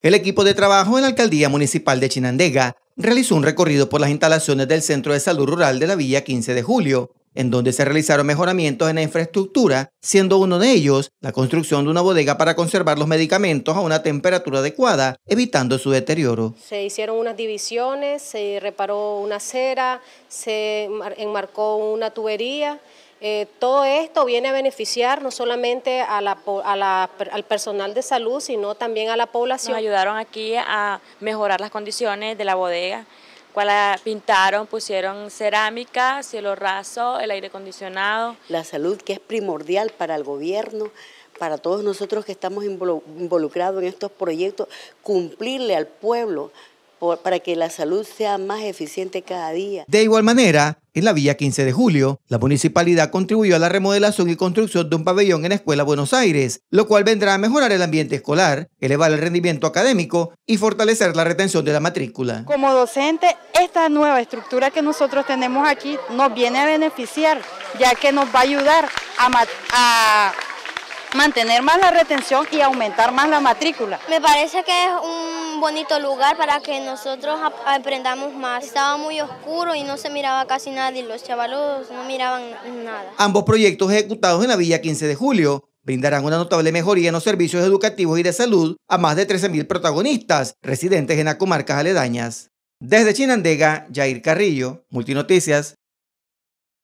El equipo de trabajo en la Alcaldía Municipal de Chinandega realizó un recorrido por las instalaciones del Centro de Salud Rural de la Villa 15 de Julio, en donde se realizaron mejoramientos en la infraestructura, siendo uno de ellos la construcción de una bodega para conservar los medicamentos a una temperatura adecuada, evitando su deterioro. Se hicieron unas divisiones, se reparó una acera, se enmarcó una tubería. Eh, todo esto viene a beneficiar no solamente al personal de salud, sino también a la población. Nos ayudaron aquí a mejorar las condiciones de la bodega la pintaron, pusieron cerámica, cielo raso, el aire acondicionado. La salud que es primordial para el gobierno, para todos nosotros que estamos involucrados en estos proyectos, cumplirle al pueblo para que la salud sea más eficiente cada día. De igual manera, en la Villa 15 de Julio, la municipalidad contribuyó a la remodelación y construcción de un pabellón en la Escuela Buenos Aires, lo cual vendrá a mejorar el ambiente escolar, elevar el rendimiento académico y fortalecer la retención de la matrícula. Como docente, esta nueva estructura que nosotros tenemos aquí nos viene a beneficiar, ya que nos va a ayudar a mantener más la retención y aumentar más la matrícula. Me parece que es un bonito lugar para que nosotros aprendamos más. Estaba muy oscuro y no se miraba casi nadie, los chavalos no miraban nada. Ambos proyectos ejecutados en la Villa 15 de Julio brindarán una notable mejoría en los servicios educativos y de salud a más de 13.000 protagonistas residentes en las comarcas aledañas. Desde Chinandega, Jair Carrillo, Multinoticias.